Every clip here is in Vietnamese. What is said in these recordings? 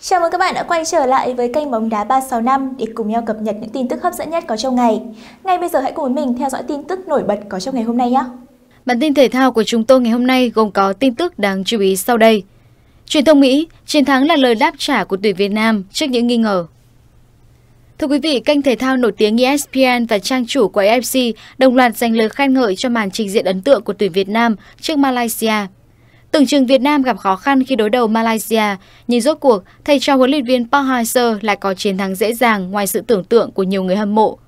Chào mừng các bạn đã quay trở lại với kênh Bóng Đá 365 để cùng nhau cập nhật những tin tức hấp dẫn nhất có trong ngày. Ngay bây giờ hãy cùng với mình theo dõi tin tức nổi bật có trong ngày hôm nay nhé. Bản tin thể thao của chúng tôi ngày hôm nay gồm có tin tức đáng chú ý sau đây. Truyền thông Mỹ, chiến thắng là lời đáp trả của tuyển Việt Nam trước những nghi ngờ. Thưa quý vị, kênh thể thao nổi tiếng ESPN và trang chủ của AFC e đồng loạt dành lời khen ngợi cho màn trình diễn ấn tượng của tuyển Việt Nam trước Malaysia. Tưởng chừng Việt Nam gặp khó khăn khi đối đầu Malaysia, nhưng rốt cuộc, thầy trò huấn luyện viên Park Hang-seo lại có chiến thắng dễ dàng ngoài sự tưởng tượng của nhiều người hâm mộ.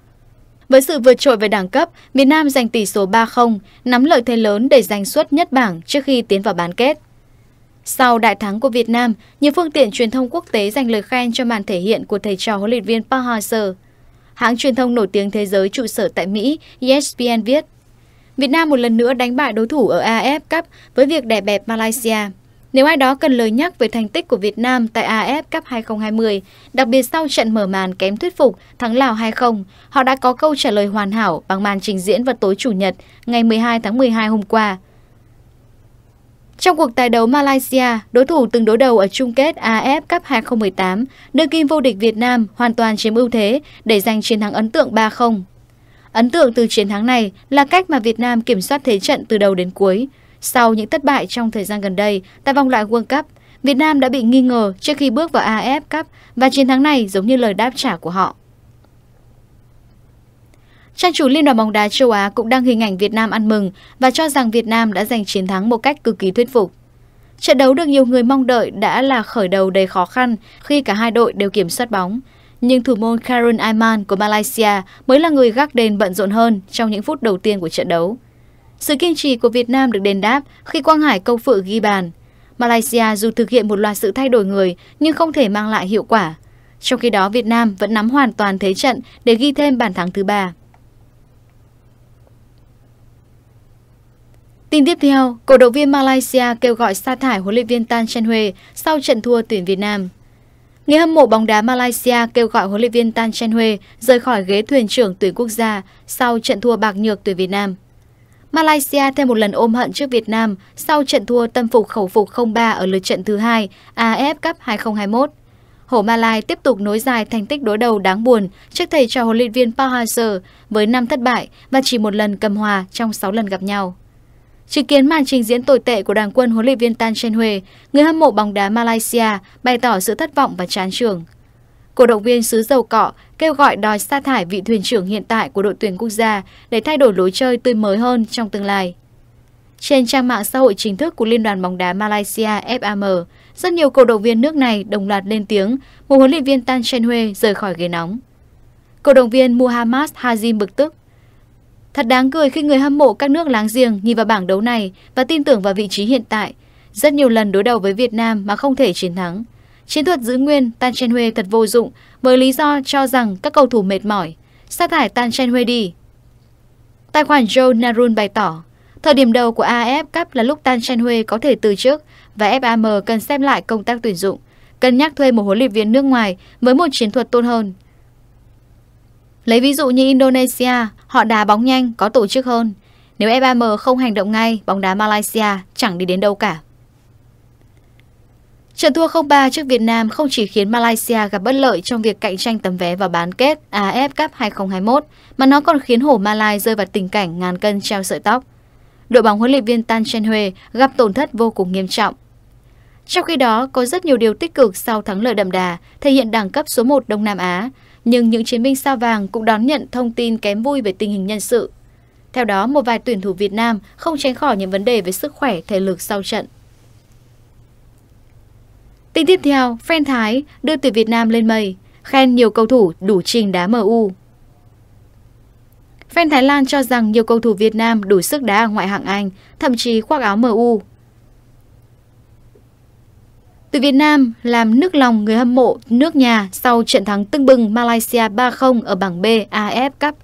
Với sự vượt trội về đẳng cấp, Việt Nam giành tỷ số 3-0, nắm lợi thế lớn để giành suất nhất bảng trước khi tiến vào bán kết. Sau đại thắng của Việt Nam, nhiều phương tiện truyền thông quốc tế dành lời khen cho màn thể hiện của thầy trò huấn luyện viên Park Hang-seo. Hãng truyền thông nổi tiếng thế giới trụ sở tại Mỹ, ESPN viết, Việt Nam một lần nữa đánh bại đối thủ ở AF Cup với việc đè bẹp Malaysia. Nếu ai đó cần lời nhắc về thành tích của Việt Nam tại AF Cup 2020, đặc biệt sau trận mở màn kém thuyết phục thắng Lào 2-0, họ đã có câu trả lời hoàn hảo bằng màn trình diễn vào tối Chủ nhật ngày 12 tháng 12 hôm qua. Trong cuộc tài đấu Malaysia, đối thủ từng đối đầu ở chung kết AF Cup 2018, đương kim vô địch Việt Nam hoàn toàn chiếm ưu thế để giành chiến thắng ấn tượng 3-0 Ấn tượng từ chiến thắng này là cách mà Việt Nam kiểm soát thế trận từ đầu đến cuối. Sau những thất bại trong thời gian gần đây tại vòng loại World Cup, Việt Nam đã bị nghi ngờ trước khi bước vào AF Cup và chiến thắng này giống như lời đáp trả của họ. Trang chủ Liên đoàn bóng đá châu Á cũng đăng hình ảnh Việt Nam ăn mừng và cho rằng Việt Nam đã giành chiến thắng một cách cực kỳ thuyết phục. Trận đấu được nhiều người mong đợi đã là khởi đầu đầy khó khăn khi cả hai đội đều kiểm soát bóng nhưng thủ môn Karen Iman của Malaysia mới là người gác đền bận rộn hơn trong những phút đầu tiên của trận đấu. Sự kiên trì của Việt Nam được đền đáp khi Quang Hải công phự ghi bàn. Malaysia dù thực hiện một loạt sự thay đổi người nhưng không thể mang lại hiệu quả. Trong khi đó Việt Nam vẫn nắm hoàn toàn thế trận để ghi thêm bàn thắng thứ ba. Tin tiếp theo, cổ động viên Malaysia kêu gọi sa thải huấn luyện viên Tan Chen Hue sau trận thua tuyển Việt Nam. Người hâm mộ bóng đá Malaysia kêu gọi huấn luyện viên Tan Chen Hue rời khỏi ghế thuyền trưởng tuyển quốc gia sau trận thua bạc nhược tuyển Việt Nam. Malaysia thêm một lần ôm hận trước Việt Nam sau trận thua tâm phục khẩu phục 0-3 ở lượt trận thứ hai AF Cup 2021. Hổ Malai tiếp tục nối dài thành tích đối đầu đáng buồn trước thầy trò huấn luyện viên Park Hang-seo với 5 thất bại và chỉ một lần cầm hòa trong 6 lần gặp nhau. Chứng kiến màn trình diễn tồi tệ của đoàn quân huấn luyện viên Tan Chen Hue, người hâm mộ bóng đá Malaysia bày tỏ sự thất vọng và chán trường. Cổ động viên xứ dầu cọ kêu gọi đòi sa thải vị thuyền trưởng hiện tại của đội tuyển quốc gia để thay đổi lối chơi tươi mới hơn trong tương lai. Trên trang mạng xã hội chính thức của Liên đoàn bóng đá Malaysia FAM, rất nhiều cổ động viên nước này đồng loạt lên tiếng một huấn luyện viên Tan Chen Hue rời khỏi ghế nóng. Cổ động viên Muhammad Hazim bực tức Thật đáng cười khi người hâm mộ các nước láng giềng nhìn vào bảng đấu này và tin tưởng vào vị trí hiện tại. Rất nhiều lần đối đầu với Việt Nam mà không thể chiến thắng. Chiến thuật giữ nguyên Tan Chen Huê thật vô dụng với lý do cho rằng các cầu thủ mệt mỏi. Sa thải Tan Chen Huê đi. Tài khoản Joe Narun bày tỏ, thời điểm đầu của AF Cup là lúc Tan Chen Huê có thể từ chức và FAM cần xem lại công tác tuyển dụng, cân nhắc thuê một huấn luyện viên nước ngoài với một chiến thuật tốt hơn. Lấy ví dụ như Indonesia, họ đá bóng nhanh, có tổ chức hơn. Nếu f không hành động ngay, bóng đá Malaysia chẳng đi đến đâu cả. Trận thua 0-3 trước Việt Nam không chỉ khiến Malaysia gặp bất lợi trong việc cạnh tranh tấm vé vào bán kết AF Cup 2021, mà nó còn khiến hổ Malai rơi vào tình cảnh ngàn cân treo sợi tóc. Đội bóng huấn luyện viên Tan Chen Hue gặp tổn thất vô cùng nghiêm trọng. Trong khi đó, có rất nhiều điều tích cực sau thắng lợi đậm đà, thể hiện đẳng cấp số 1 Đông Nam Á, nhưng những chiến binh sao vàng cũng đón nhận thông tin kém vui về tình hình nhân sự. Theo đó, một vài tuyển thủ Việt Nam không tránh khỏi những vấn đề về sức khỏe, thể lực sau trận. Tin tiếp theo, fan Thái đưa tuyển Việt Nam lên mây, khen nhiều cầu thủ đủ trình đá MU. Fan Thái Lan cho rằng nhiều cầu thủ Việt Nam đủ sức đá ở ngoại hạng Anh, thậm chí khoác áo MU. Tuyển Việt Nam làm nước lòng người hâm mộ nước nhà sau trận thắng tưng bừng Malaysia 3-0 ở bảng B AF Cup.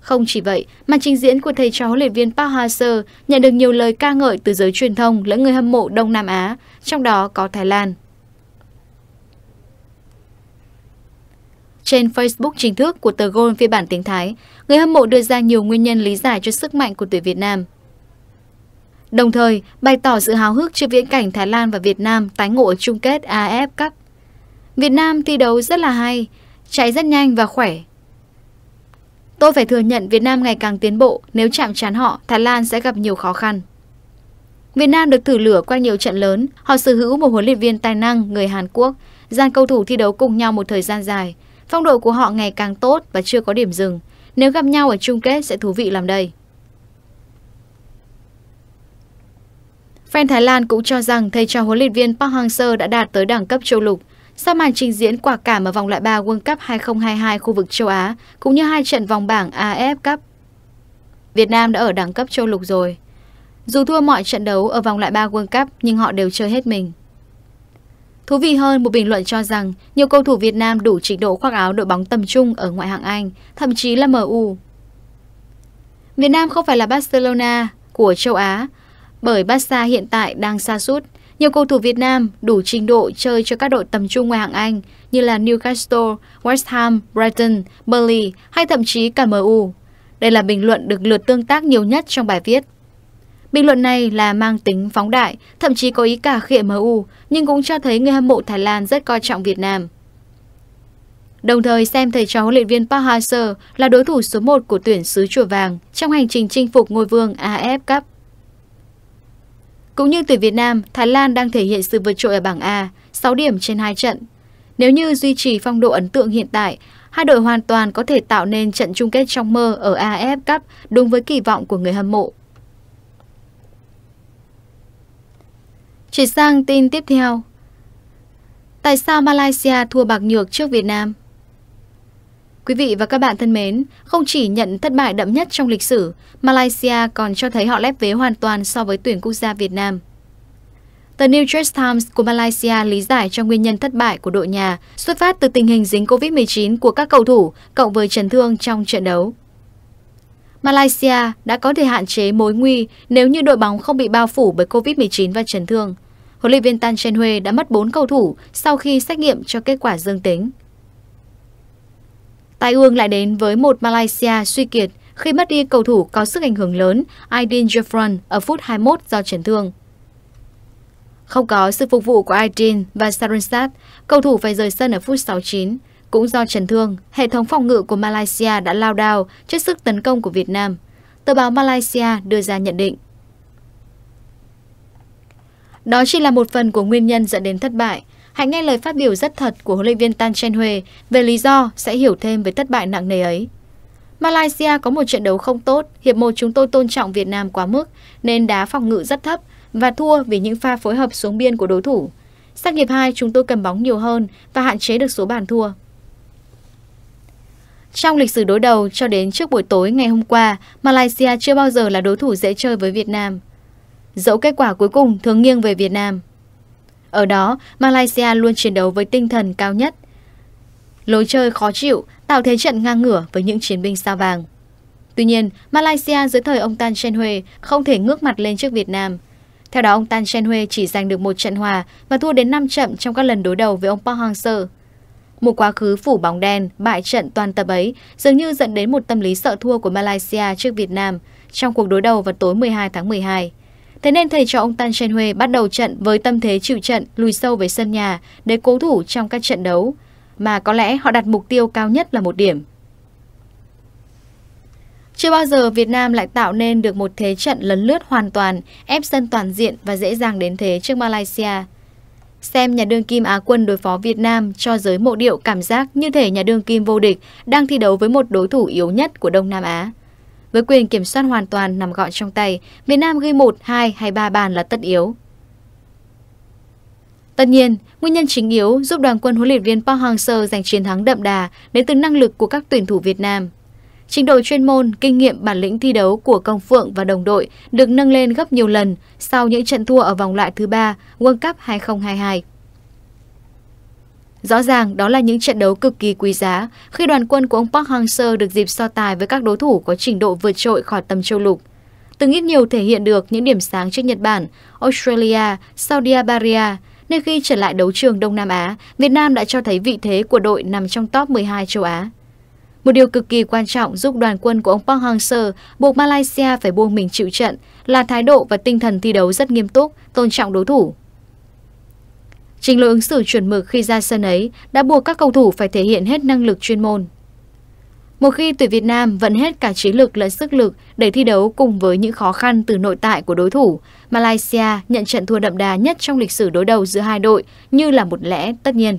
Không chỉ vậy, màn trình diễn của thầy trò huấn luyện viên Park Hang-seo nhận được nhiều lời ca ngợi từ giới truyền thông lẫn người hâm mộ Đông Nam Á, trong đó có Thái Lan. Trên Facebook chính thức của tờ Goal phiên bản tiếng Thái, người hâm mộ đưa ra nhiều nguyên nhân lý giải cho sức mạnh của tuyển Việt Nam. Đồng thời, bày tỏ sự háo hức trước viễn cảnh Thái Lan và Việt Nam tái ngộ chung kết AF Cup. Việt Nam thi đấu rất là hay, chạy rất nhanh và khỏe. Tôi phải thừa nhận Việt Nam ngày càng tiến bộ, nếu chạm trán họ, Thái Lan sẽ gặp nhiều khó khăn. Việt Nam được thử lửa qua nhiều trận lớn, họ sở hữu một huấn luyện viên tài năng người Hàn Quốc, gian cầu thủ thi đấu cùng nhau một thời gian dài. Phong độ của họ ngày càng tốt và chưa có điểm dừng. Nếu gặp nhau ở chung kết sẽ thú vị làm đây. Fan Thái Lan cũng cho rằng thầy trò huấn luyện viên Park Hang-seo đã đạt tới đẳng cấp châu lục. Sau màn trình diễn quả cảm ở vòng loại 3 World Cup 2022 khu vực châu Á, cũng như hai trận vòng bảng AF Cup, Việt Nam đã ở đẳng cấp châu lục rồi. Dù thua mọi trận đấu ở vòng loại 3 World Cup nhưng họ đều chơi hết mình. Thú vị hơn, một bình luận cho rằng nhiều cầu thủ Việt Nam đủ trình độ khoác áo đội bóng tầm trung ở ngoại hạng Anh, thậm chí là MU. Việt Nam không phải là Barcelona của châu Á, bởi Barca hiện tại đang xa sút Nhiều cầu thủ Việt Nam đủ trình độ chơi cho các đội tầm trung ngoài hạng Anh như là Newcastle, West Ham, Brighton, Burnley hay thậm chí cả MU. Đây là bình luận được lượt tương tác nhiều nhất trong bài viết. Bình luận này là mang tính phóng đại, thậm chí có ý cả khịa MU, nhưng cũng cho thấy người hâm mộ Thái Lan rất coi trọng Việt Nam. Đồng thời xem thầy trò huấn luyện viên Park Hang-seo là đối thủ số 1 của tuyển xứ chùa vàng trong hành trình chinh phục ngôi vương AF Cup cũng như tuyển Việt Nam, Thái Lan đang thể hiện sự vượt trội ở bảng A, 6 điểm trên 2 trận. Nếu như duy trì phong độ ấn tượng hiện tại, hai đội hoàn toàn có thể tạo nên trận chung kết trong mơ ở AF Cup đúng với kỳ vọng của người hâm mộ. Chuyển sang tin tiếp theo. Tại sao Malaysia thua bạc nhược trước Việt Nam? Quý vị và các bạn thân mến, không chỉ nhận thất bại đậm nhất trong lịch sử, Malaysia còn cho thấy họ lép vế hoàn toàn so với tuyển quốc gia Việt Nam. Tờ New York Times của Malaysia lý giải cho nguyên nhân thất bại của đội nhà xuất phát từ tình hình dính COVID-19 của các cầu thủ cộng với chấn thương trong trận đấu. Malaysia đã có thể hạn chế mối nguy nếu như đội bóng không bị bao phủ bởi COVID-19 và chấn thương. Huấn luyện viên Tan Chen Hue đã mất 4 cầu thủ sau khi xét nghiệm cho kết quả dương tính. Tai ương lại đến với một Malaysia suy kiệt khi mất đi cầu thủ có sức ảnh hưởng lớn Aidin Jafran ở phút 21 do chấn thương. Không có sự phục vụ của Aidin và Sarunsat, cầu thủ phải rời sân ở phút 69. Cũng do chấn thương, hệ thống phòng ngự của Malaysia đã lao đao trước sức tấn công của Việt Nam. Tờ báo Malaysia đưa ra nhận định. Đó chỉ là một phần của nguyên nhân dẫn đến thất bại. Hãy nghe lời phát biểu rất thật của huấn luyện viên Tan Chen Hue về lý do sẽ hiểu thêm về thất bại nặng nề ấy. Malaysia có một trận đấu không tốt, hiệp một chúng tôi tôn trọng Việt Nam quá mức nên đá phòng ngự rất thấp và thua vì những pha phối hợp xuống biên của đối thủ. Sang hiệp 2 chúng tôi cầm bóng nhiều hơn và hạn chế được số bàn thua. Trong lịch sử đối đầu cho đến trước buổi tối ngày hôm qua, Malaysia chưa bao giờ là đối thủ dễ chơi với Việt Nam. Dẫu kết quả cuối cùng thường nghiêng về Việt Nam, ở đó, Malaysia luôn chiến đấu với tinh thần cao nhất. Lối chơi khó chịu, tạo thế trận ngang ngửa với những chiến binh sao vàng. Tuy nhiên, Malaysia dưới thời ông Tan Chen Hue không thể ngước mặt lên trước Việt Nam. Theo đó, ông Tan Chen Hue chỉ giành được một trận hòa và thua đến 5 trận trong các lần đối đầu với ông Park Hang-seo. Một quá khứ phủ bóng đen, bại trận toàn tập ấy dường như dẫn đến một tâm lý sợ thua của Malaysia trước Việt Nam trong cuộc đối đầu vào tối 12 tháng 12. Thế nên thầy cho ông Tan Chen Hui bắt đầu trận với tâm thế chịu trận, lùi sâu về sân nhà để cố thủ trong các trận đấu, mà có lẽ họ đặt mục tiêu cao nhất là một điểm. Chưa bao giờ Việt Nam lại tạo nên được một thế trận lấn lướt hoàn toàn, ép sân toàn diện và dễ dàng đến thế trước Malaysia. Xem nhà đương kim Á quân đối phó Việt Nam cho giới mộ điệu cảm giác như thể nhà đương kim vô địch đang thi đấu với một đối thủ yếu nhất của Đông Nam Á. Với quyền kiểm soát hoàn toàn nằm gọn trong tay, miền Nam ghi 1, 2 hay 3 bàn là tất yếu. Tất nhiên, nguyên nhân chính yếu giúp đoàn quân huấn luyện viên Park Hang-seo giành chiến thắng đậm đà đến từ năng lực của các tuyển thủ Việt Nam. Trình độ chuyên môn, kinh nghiệm bản lĩnh thi đấu của Công Phượng và đồng đội được nâng lên gấp nhiều lần sau những trận thua ở vòng loại thứ 3 World Cup 2022. Rõ ràng đó là những trận đấu cực kỳ quý giá khi đoàn quân của ông Park Hang-seo được dịp so tài với các đối thủ có trình độ vượt trội khỏi tầm châu lục. Từng ít nhiều thể hiện được những điểm sáng trước Nhật Bản, Australia, Saudi Arabia, nên khi trở lại đấu trường Đông Nam Á, Việt Nam đã cho thấy vị thế của đội nằm trong top 12 châu Á. Một điều cực kỳ quan trọng giúp đoàn quân của ông Park Hang-seo buộc Malaysia phải buông mình chịu trận là thái độ và tinh thần thi đấu rất nghiêm túc, tôn trọng đối thủ. Trình lối ứng xử chuẩn mực khi ra sân ấy đã buộc các cầu thủ phải thể hiện hết năng lực chuyên môn. Một khi tuyển Việt Nam vẫn hết cả trí lực lẫn sức lực để thi đấu cùng với những khó khăn từ nội tại của đối thủ, Malaysia nhận trận thua đậm đà nhất trong lịch sử đối đầu giữa hai đội như là một lẽ tất nhiên.